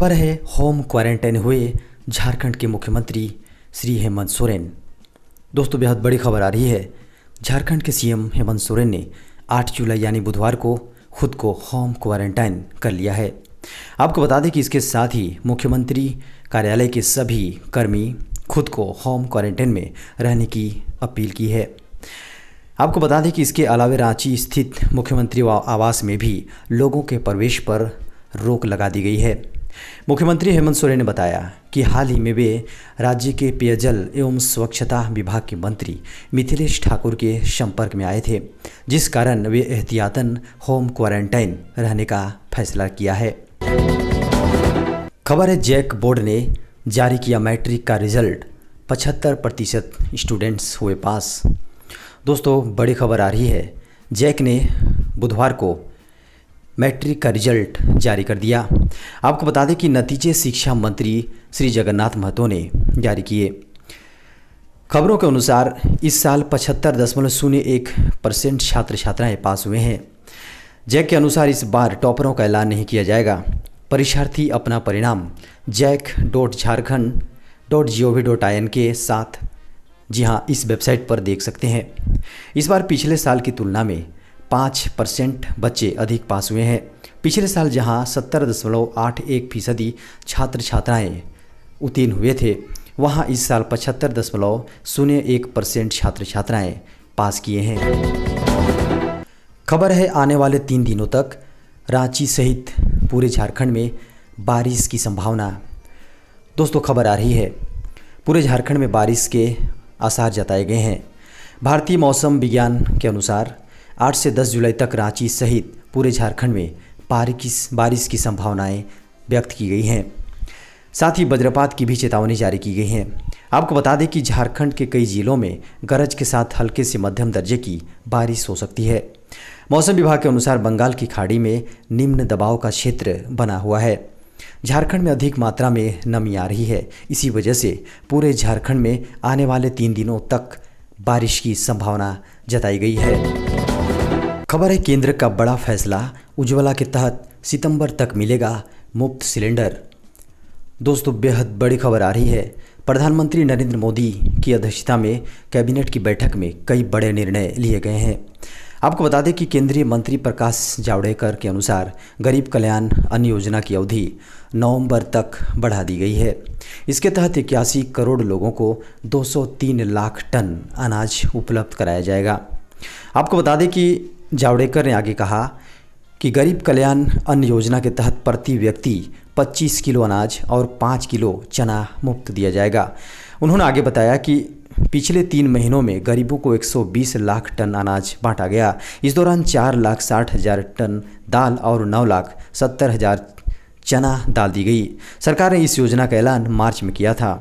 खबर है home quarantine हुए झारखंड के मुख्यमंत्री श्री हेमंत सोरेन दोस्तों बेहद बड़ी खबर आ रही है झारखंड के सीएम हेमंत सोरेन ने 8 जुलाई यानी बुधवार को खुद को होम क्वारंटाइन कर लिया है आपको बता दें कि इसके साथ ही मुख्यमंत्री कार्यालय के सभी कर्मी खुद को होम क्वारंटाइन में रहने की अपील की है आपको बता दें कि इसके अलावा रांची स्थित मुख्यमंत्री आवास में भी लोगों के प्रवेश पर रोक लगा दी गई है मुख्यमंत्री हेमंत सोरेन ने बताया कि हाल ही में वे राज्य के पेयजल एवं स्वच्छता विभाग के मंत्री मिथिलेश ठाकुर के संपर्क में आए थे जिस कारण वे एहतियातन होम क्वारंटाइन रहने का फैसला किया है खबर है जैक बोर्ड ने जारी किया मैट्रिक का रिजल्ट पचहत्तर प्रतिशत स्टूडेंट्स हुए पास दोस्तों बड़ी खबर आ रही है जैक ने बुधवार को मैट्रिक का रिजल्ट जारी कर दिया आपको बता दें कि नतीजे शिक्षा मंत्री श्री जगन्नाथ महतो ने जारी किए खबरों के अनुसार इस साल पचहत्तर दशमलव शून्य एक परसेंट छात्र छात्राएँ पास हुए हैं जैक के अनुसार इस बार टॉपरों का ऐलान नहीं किया जाएगा परीक्षार्थी अपना परिणाम JAC dot Jharkhand dot G O V dot I N के साथ जी हाँ इस वेबसाइट पर देख सकते हैं इस बार पिछले साल की तुलना में पाँच परसेंट बच्चे अधिक पास हुए हैं पिछले साल जहां सत्तर दशमलव आठ एक फीसदी छात्र छात्राएँ उत्तीर्ण हुए थे वहां इस साल पचहत्तर दशमलव शून्य एक परसेंट छात्र छात्राएँ पास किए हैं खबर है आने वाले तीन दिनों तक रांची सहित पूरे झारखंड में बारिश की संभावना दोस्तों खबर आ रही है पूरे झारखंड में बारिश के आसार जताए गए हैं भारतीय मौसम विज्ञान के अनुसार 8 से 10 जुलाई तक रांची सहित पूरे झारखंड में बारिश की संभावनाएं व्यक्त की गई हैं साथ ही वज्रपात की भी चेतावनी जारी की गई है आपको बता दें कि झारखंड के कई जिलों में गरज के साथ हल्के से मध्यम दर्जे की बारिश हो सकती है मौसम विभाग के अनुसार बंगाल की खाड़ी में निम्न दबाव का क्षेत्र बना हुआ है झारखंड में अधिक मात्रा में नमी आ रही है इसी वजह से पूरे झारखंड में आने वाले तीन दिनों तक बारिश की संभावना जताई गई है खबर है केंद्र का बड़ा फैसला उज्ज्वला के तहत सितंबर तक मिलेगा मुफ्त सिलेंडर दोस्तों बेहद बड़ी खबर आ रही है प्रधानमंत्री नरेंद्र मोदी की अध्यक्षता में कैबिनेट की बैठक में कई बड़े निर्णय लिए गए हैं आपको बता दें कि केंद्रीय मंत्री प्रकाश जावड़ेकर के अनुसार गरीब कल्याण अन्न योजना की अवधि नवंबर तक बढ़ा दी गई है इसके तहत इक्यासी करोड़ लोगों को 203 लाख टन अनाज उपलब्ध कराया जाएगा आपको बता दें कि जावड़ेकर ने आगे कहा कि गरीब कल्याण अन्न योजना के तहत प्रति व्यक्ति 25 किलो अनाज और 5 किलो चना मुफ्त दिया जाएगा उन्होंने आगे बताया कि पिछले तीन महीनों में गरीबों को 120 लाख टन अनाज बांटा गया इस दौरान चार लाख साठ हज़ार टन दाल और नौ लाख सत्तर हज़ार चना दाल दी गई सरकार ने इस योजना का ऐलान मार्च में किया था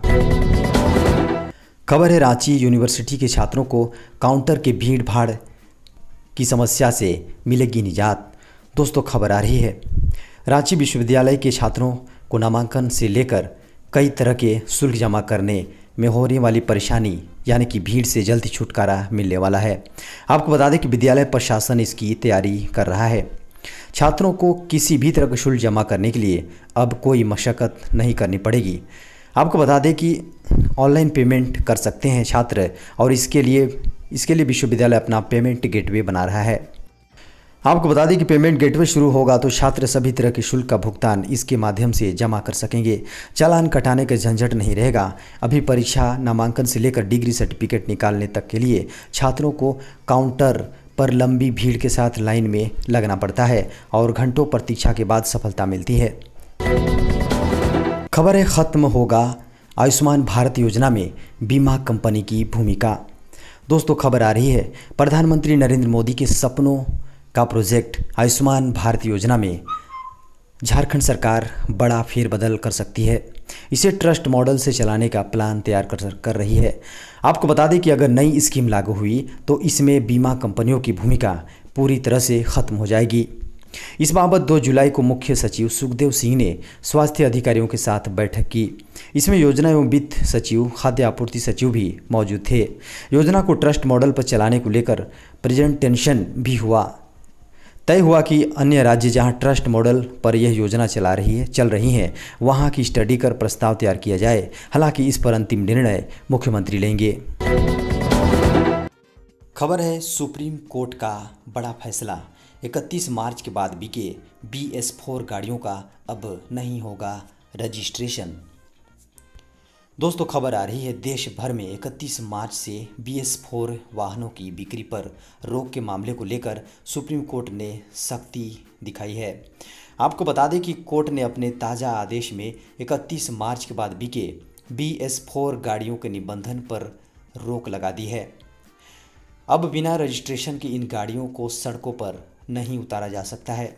खबर है रांची यूनिवर्सिटी के छात्रों को काउंटर के भीड़ भाड़ की समस्या से मिलेगी निजात दोस्तों खबर आ रही है रांची विश्वविद्यालय के छात्रों को नामांकन से लेकर कई तरह के शुल्क जमा करने में होने वाली परेशानी यानी कि भीड़ से जल्द छुटकारा मिलने वाला है आपको बता दें कि विद्यालय प्रशासन इसकी तैयारी कर रहा है छात्रों को किसी भी तरह का शुल्क जमा करने के लिए अब कोई मशक्क़त नहीं करनी पड़ेगी आपको बता दें कि ऑनलाइन पेमेंट कर सकते हैं छात्र और इसके लिए इसके लिए विश्वविद्यालय अपना पेमेंट गेटवे बना रहा है आपको बता दें कि पेमेंट गेटवे शुरू होगा तो छात्र सभी तरह के शुल्क का भुगतान इसके माध्यम से जमा कर सकेंगे चालान कटाने का झंझट नहीं रहेगा अभी परीक्षा नामांकन से लेकर डिग्री सर्टिफिकेट निकालने तक के लिए छात्रों को काउंटर पर लंबी भीड़ के साथ लाइन में लगना पड़ता है और घंटों प्रतीक्षा के बाद सफलता मिलती है खबर है ख़त्म होगा आयुष्मान भारत योजना में बीमा कंपनी की भूमिका दोस्तों खबर आ रही है प्रधानमंत्री नरेंद्र मोदी के सपनों का प्रोजेक्ट आयुष्मान भारत योजना में झारखंड सरकार बड़ा फेरबदल कर सकती है इसे ट्रस्ट मॉडल से चलाने का प्लान तैयार कर कर रही है आपको बता दें कि अगर नई स्कीम लागू हुई तो इसमें बीमा कंपनियों की भूमिका पूरी तरह से ख़त्म हो जाएगी इस बाबत 2 जुलाई को मुख्य सचिव सुखदेव सिंह ने स्वास्थ्य अधिकारियों के साथ बैठक की इसमें योजना एवं वित्त सचिव खाद्य आपूर्ति सचिव भी मौजूद थे योजना को ट्रस्ट मॉडल पर चलाने को लेकर प्रेजेंटेशन भी हुआ तय हुआ कि अन्य राज्य जहां ट्रस्ट मॉडल पर यह योजना चला रही है चल रही है वहां की स्टडी कर प्रस्ताव तैयार किया जाए हालांकि इस पर अंतिम निर्णय मुख्यमंत्री लेंगे खबर है सुप्रीम कोर्ट का बड़ा फैसला इकतीस मार्च के बाद बिके बी एस फोर गाड़ियों का अब नहीं होगा रजिस्ट्रेशन दोस्तों खबर आ रही है देश भर में 31 मार्च से बी एस फोर वाहनों की बिक्री पर रोक के मामले को लेकर सुप्रीम कोर्ट ने सख्ती दिखाई है आपको बता दें कि कोर्ट ने अपने ताज़ा आदेश में 31 मार्च के बाद बिके बी एस फोर गाड़ियों के निबंधन पर रोक लगा दी है अब बिना रजिस्ट्रेशन की इन गाड़ियों को सड़कों पर नहीं उतारा जा सकता है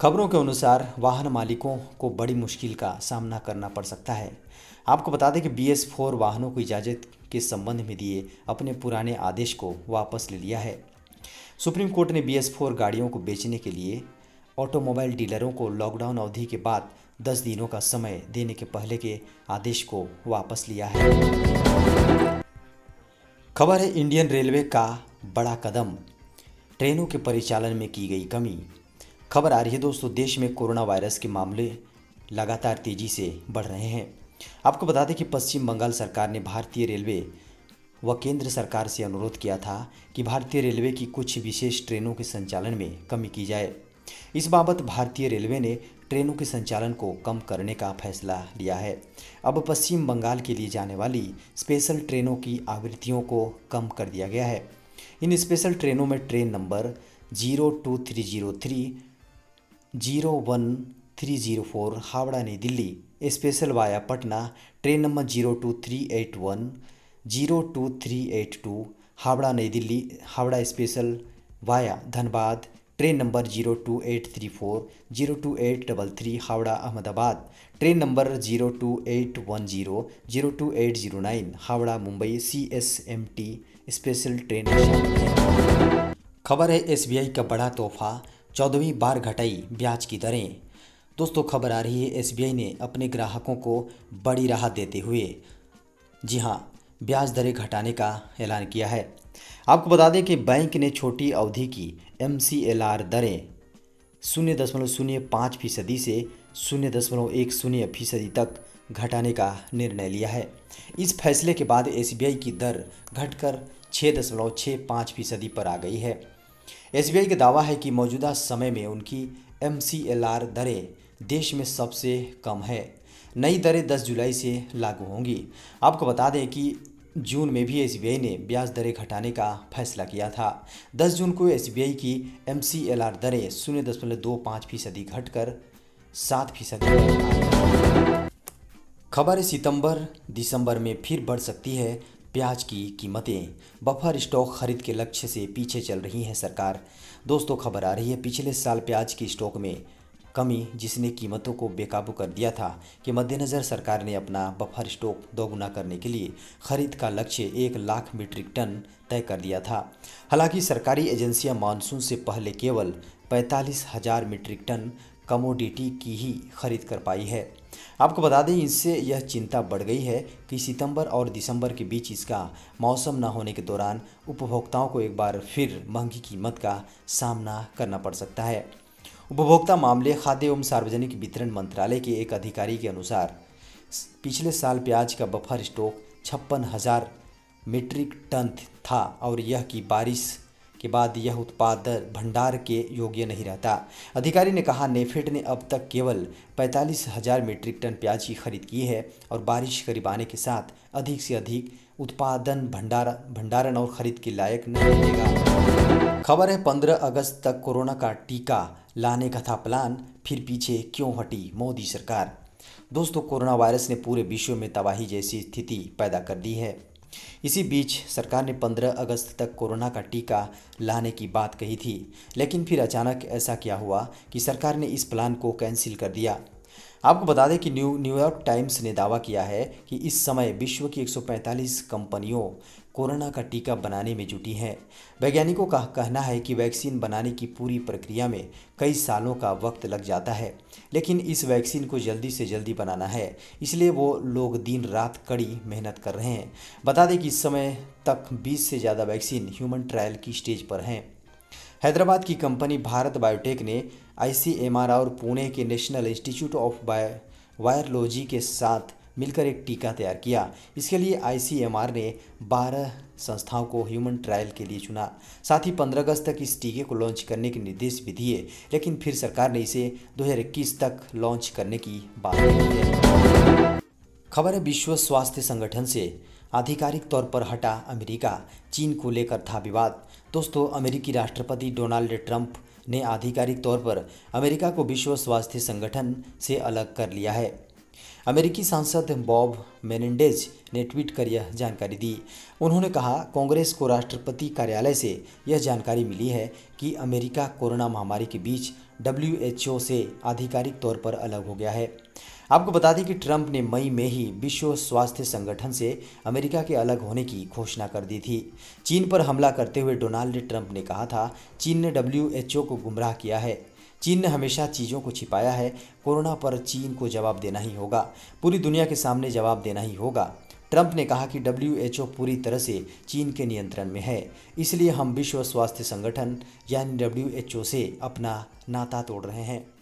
खबरों के अनुसार वाहन मालिकों को बड़ी मुश्किल का सामना करना पड़ सकता है आपको बता दें कि बी एस फोर वाहनों को इजाज़त के संबंध में दिए अपने पुराने आदेश को वापस ले लिया है सुप्रीम कोर्ट ने बी एस फोर गाड़ियों को बेचने के लिए ऑटोमोबाइल डीलरों को लॉकडाउन अवधि के बाद दस दिनों का समय देने के पहले के आदेश को वापस लिया है खबर है इंडियन रेलवे का बड़ा कदम ट्रेनों के परिचालन में की गई कमी खबर आ रही है दोस्तों देश में कोरोना वायरस के मामले लगातार तेजी से बढ़ रहे हैं आपको बता दें कि पश्चिम बंगाल सरकार ने भारतीय रेलवे व केंद्र सरकार से अनुरोध किया था कि भारतीय रेलवे की कुछ विशेष ट्रेनों के संचालन में कमी की जाए इस बाबत भारतीय रेलवे ने ट्रेनों के संचालन को कम करने का फैसला लिया है अब पश्चिम बंगाल के लिए जाने वाली स्पेशल ट्रेनों की आवृत्तियों को कम कर दिया गया है इन स्पेशल ट्रेनों में train number zero two three zero three zero one three zero four Howrah Nai Delhi special via Patna train number zero two three eight one zero two three eight two Howrah Nai Delhi Howrah special via Dhanbad train number zero two eight three four zero two eight double three Howrah Ahmedabad train number zero two eight one zero zero two eight zero nine Howrah Mumbai C S M T special train खबर है SBI का बड़ा तोहफा चौदहवीं बार घटाई ब्याज की दरें दोस्तों खबर आ रही है एसबीआई ने अपने ग्राहकों को बड़ी राहत देते हुए जी हाँ ब्याज दरें घटाने का ऐलान किया है आपको बता दें कि बैंक ने छोटी अवधि की एम दरें शून्य दशमलव शून्य पाँच फीसदी से शून्य दशमलव एक शून्य फीसदी तक घटाने का निर्णय लिया है इस फैसले के बाद एसबीआई की दर घटकर छः दशमलव छः पाँच फीसदी पर आ गई है एस का दावा है कि मौजूदा समय में उनकी एम दरें देश में सबसे कम है नई दरें 10 जुलाई से लागू होंगी आपको बता दें कि जून में भी एस ने ब्याज दरें घटाने का फैसला किया था 10 जून को एस की एम दरें शून्य दशमलव दो पाँच फीसदी घटकर सात फीसदी खबर सितंबर दिसंबर में फिर बढ़ सकती है प्याज की कीमतें बफर स्टॉक खरीद के लक्ष्य से पीछे चल रही हैं सरकार दोस्तों खबर आ रही है पिछले साल प्याज की स्टॉक में कमी जिसने कीमतों को बेकाबू कर दिया था कि मद्देनज़र सरकार ने अपना बफर स्टॉक दोगुना करने के लिए खरीद का लक्ष्य एक लाख मीट्रिक टन तय कर दिया था हालांकि सरकारी एजेंसियां मानसून से पहले केवल पैंतालीस हजार मीट्रिक टन कमोडिटी की ही खरीद कर पाई है आपको बता दें इससे यह चिंता बढ़ गई है कि सितंबर और दिसंबर के बीच इसका मौसम न होने के दौरान उपभोक्ताओं को एक बार फिर महंगी कीमत का सामना करना पड़ सकता है उपभोक्ता मामले खाद्य एवं सार्वजनिक वितरण मंत्रालय के एक अधिकारी के अनुसार पिछले साल प्याज का बफर स्टॉक छप्पन हज़ार मीट्रिक टन था और यह की बारिश के बाद यह उत्पाद भंडार के योग्य नहीं रहता अधिकारी ने कहा नेफेड ने अब तक केवल पैंतालीस हजार मीट्रिक टन प्याज की खरीद की है और बारिश करीब आने के साथ अधिक से अधिक उत्पादन भंडार भंडारण और खरीद के लायक नहीं रहेगा खबर है 15 अगस्त तक कोरोना का टीका लाने का था प्लान फिर पीछे क्यों हटी मोदी सरकार दोस्तों कोरोना वायरस ने पूरे विश्व में तबाही जैसी स्थिति पैदा कर दी है इसी बीच सरकार ने 15 अगस्त तक कोरोना का टीका लाने की बात कही थी लेकिन फिर अचानक ऐसा क्या हुआ कि सरकार ने इस प्लान को कैंसिल कर दिया आपको बता दें कि न्यू न्यूयॉर्क टाइम्स ने दावा किया है कि इस समय विश्व की 145 कंपनियों कोरोना का टीका बनाने में जुटी हैं वैज्ञानिकों का कहना है कि वैक्सीन बनाने की पूरी प्रक्रिया में कई सालों का वक्त लग जाता है लेकिन इस वैक्सीन को जल्दी से जल्दी बनाना है इसलिए वो लोग दिन रात कड़ी मेहनत कर रहे हैं बता दें कि इस समय तक 20 से ज़्यादा वैक्सीन ह्यूमन ट्रायल की स्टेज पर हैं हैदराबाद की कंपनी भारत बायोटेक ने आई और पुणे के national institute of bio virology के साथ मिलकर एक टीका तैयार किया इसके लिए आई ने 12 संस्थाओं को ह्यूमन ट्रायल के लिए चुना साथ ही 15 अगस्त तक इस टीके को लॉन्च करने के निर्देश भी दिए लेकिन फिर सरकार ने इसे 2021 तक लॉन्च करने की बात खबर है विश्व स्वास्थ्य संगठन से आधिकारिक तौर पर हटा अमेरिका चीन को लेकर था विवाद दोस्तों अमेरिकी राष्ट्रपति डोनाल्ड ट्रंप ने आधिकारिक तौर पर अमेरिका को विश्व स्वास्थ्य संगठन से अलग कर लिया है अमेरिकी सांसद बॉब मेनेंडेज ने ट्वीट कर यह जानकारी दी उन्होंने कहा कांग्रेस को राष्ट्रपति कार्यालय से यह जानकारी मिली है कि अमेरिका कोरोना महामारी के बीच डब्ल्यू से आधिकारिक तौर पर अलग हो गया है आपको बता दें कि ट्रंप ने मई में ही विश्व स्वास्थ्य संगठन से अमेरिका के अलग होने की घोषणा कर दी थी चीन पर हमला करते हुए डोनाल्ड ट्रंप ने कहा था चीन ने डब्ल्यू को गुमराह किया है चीन ने हमेशा चीज़ों को छिपाया है कोरोना पर चीन को जवाब देना ही होगा पूरी दुनिया के सामने जवाब देना ही होगा ट्रंप ने कहा कि डब्ल्यू पूरी तरह से चीन के नियंत्रण में है इसलिए हम विश्व स्वास्थ्य संगठन यानी डब्ल्यू से अपना नाता तोड़ रहे हैं